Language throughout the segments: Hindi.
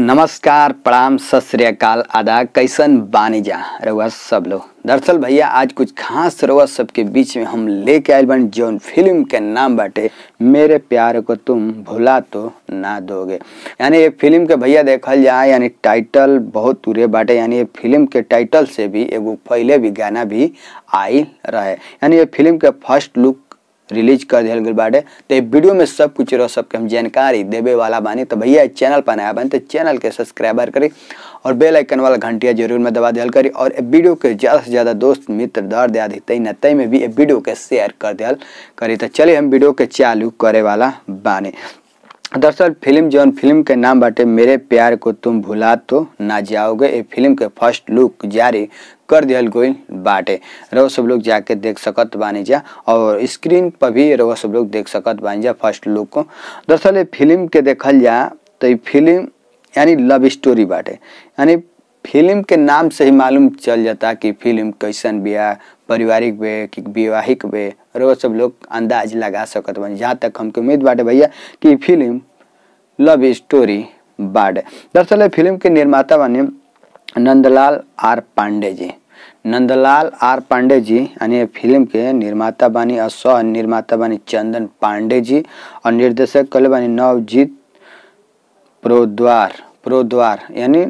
नमस्कार प्रणाम सत श्रीकाल आदा कैसन बानी जा रउआ सब लोग दरअसल भैया आज कुछ खास रउआ सबके बीच में हम लेके आए बन जौन फिल्म के नाम बटे मेरे प्यार को तुम भुला तो ना दोगे यानी ये फिल्म के भैया देखल जाए यानी टाइटल बहुत उरे बाटे यानी ये फिल्म के टाइटल से भी एगो पहले भी गाना भी आई रहे यानी ये फिल्म के फर्स्ट लुक रिलीज कर दिया गल बाटे तो वीडियो में सब कुछ रहो सबके हम जानकारी देवे वाला बानी तो भैया चैनल पर नया बनी तो चैनल के सब्सक्राइबर करी और बेल आइकन वाला घंटिया जरूर में दबा दिया करी और वीडियो के ज़्यादा से ज़्यादा दोस्त मित्र दर दिया दी तई न तई में भी वीडियो के शेयर कर दिया करी तो चलिए हम वीडियो के चालू करे वाला बानी दरअसल फिल्म जौन फिल्म के नाम बाटे मेरे प्यार को तुम भुला तो ना जाओगे ये फिल्म के फर्स्ट लुक जारी कर दिया गई बाटे रहो सब लोग जाके देख सकत बानी जा और स्क्रीन पर भी रहो सब लोग देख सकत बानी जा फर्स्ट लुक को दरअसल ये फिल्म के देखल जा तो फिल्म यानी लव स्टोरी बाटे यानी फिल्म के नाम से ही मालूम चल जाता कि फिल्म कैसन बिया पारिवारिक बे कि वैवाहिक बे रोज सब लोग अंदाज लगा सकत बनी जहाँ तक हमको उम्मीद बाटे भैया कि फिल्म लव स्टोरी बाड दरअसल फिल्म के निर्माता बने नंदलाल आर पांडे जी नंदलाल आर पांडे जी यानी फिल्म के निर्माता बानी और सह निर्माता बानी चंदन पांडे जी और निर्देशक कल बानी नवजीत प्रोद्वार प्रोद्वार यानी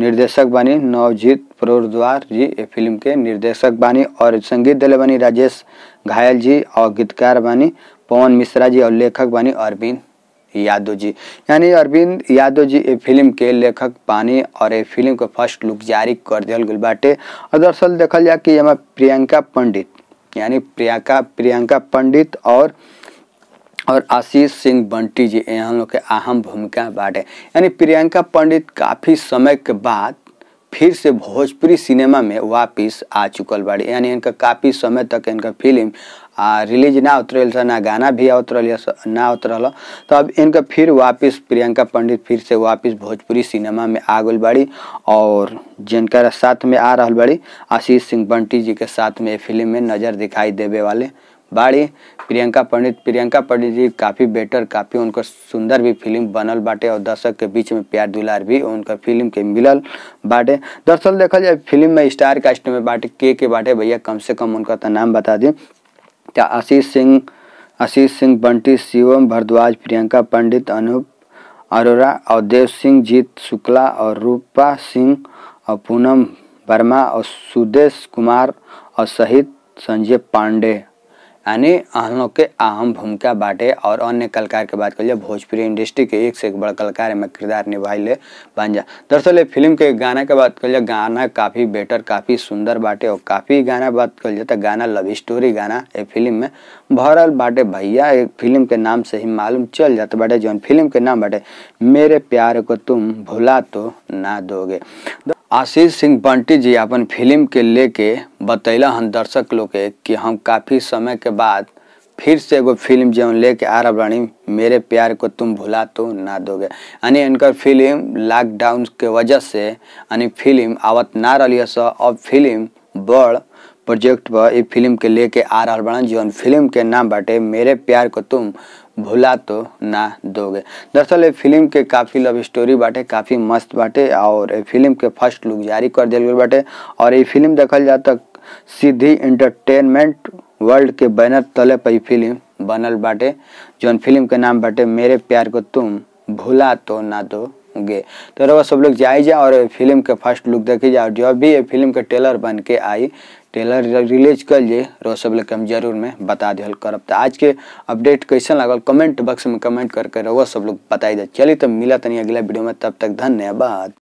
निर्देशक बनी नवजीत प्रोद्वार जी फिल्म के निर्देशक बानी और संगीत दल बनी राजेश घायल जी और गीतकार बनी पवन मिश्रा जी और लेखक बनी अरविंद यादव जी यानी अरविंद यादव जी ये फिल्म के लेखक पानी और ए फिल्म के फर्स्ट लुक जारी कर दिल गल बाटे और दरअसल देखल जाए कि यहाँ प्रियंका पंडित यानी प्रियंका प्रियंका पंडित और और आशीष सिंह बंटी जी ये हम लोग के अहम भूमिका बाटे यानी प्रियंका पंडित काफ़ी समय के बाद फिर से भोजपुरी सिनेमा में वापस आ चुकल बाड़ी यानी इनका काफ़ी समय तक इनका फिल्म आ, रिलीज ना उतरल था ना गाना भी उतरल ना उतरल तो अब इनका फिर वापस प्रियंका पंडित फिर से वापस भोजपुरी सिनेमा में आ गल बाड़ी और जिनका साथ में आ रहा बाड़ी आशीष सिंह बंटी जी के साथ में फिल्म में नज़र दिखाई देवे वाले बाड़ी प्रियंका पंडित प्रियंका पंडित जी काफ़ी बेटर काफ़ी उनका सुंदर भी फिल्म बनल बाटे और दर्शक के बीच में प्यार दुलार भी उनका फिल्म के मिलल बाटे दरअसल देखा जाए फिल्म में स्टार कास्ट में बाटे के के बाटे भैया कम से कम उनका तो नाम बता दें क्या आशीष सिंह आशीष सिंह बंटी शिवम भरद्वाज प्रियंका पंडित अनूप अरोरा और देव सिंह जीत शुक्ला और रूपा सिंह और पूनम वर्मा और सुदेश कुमार और सहित संजय पांडे यानी हम लोग के अहम भूमिका बाटे और अन्य कलाकार के बात करिए भोजपुरी इंडस्ट्री के एक से एक बड़ा कलाकार में किरदार ले बन जा दरअसल फिल्म के गाना के बात करिए गाना काफ़ी बेटर काफ़ी सुंदर बाटे और काफ़ी गाना बात कर तो गाना लव स्टोरी गाना ये फिल्म में भरल बाटे भैया एक फिल्म के नाम से ही मालूम चल जाता बाटे जौन फिल्म के नाम बाटे मेरे प्यार को तुम भुला तो ना दोगे आशीष सिंह बंटी जी अपन फिल्म के लेके बतैला हन दर्शक लोग के कि हम काफ़ी समय के बाद फिर से एगो फिल्म जो लेके आ रहा रानी मेरे प्यार को तुम भुला तो ना दोगे यानी इनकर फिल्म लॉकडाउन के वजह से यानी फिल्म आवत ना रही है अब फिल्म बड़ प्रोजेक्ट पर इस फिल्म के लेके आ रहा बड़ा जौन फिल्म के नाम बाटे मेरे प्यार को तुम भुला तो ना दोगे दरअसल ये फिल्म के काफ़ी लव स्टोरी बाटे काफ़ी मस्त बाटे और ये फिल्म के फर्स्ट लुक जारी कर दिल बाटे और ये फिल्म देखल जा तक सीधी इंटरटेनमेंट वर्ल्ड के बैनर तले पर फिल्म बनल बाटे जौन फिल्म के नाम बाटे मेरे प्यार को तुम भुला तो ना दो गे तो रवा सब लोग जाए जा और फिल्म के फर्स्ट लुक देखी जा जो जब भी ये फिल्म के ट्रेलर बन के आई ट्रेलर रिलीज कल सब लोग हम जरूर में बता दिल कर तो आज के अपडेट कैसा लगल कमेंट बॉक्स में कमेंट करके रहो सब लोग बताई दे चलिए तो मिला तनिया अगला वीडियो में तब तक धन्यवाद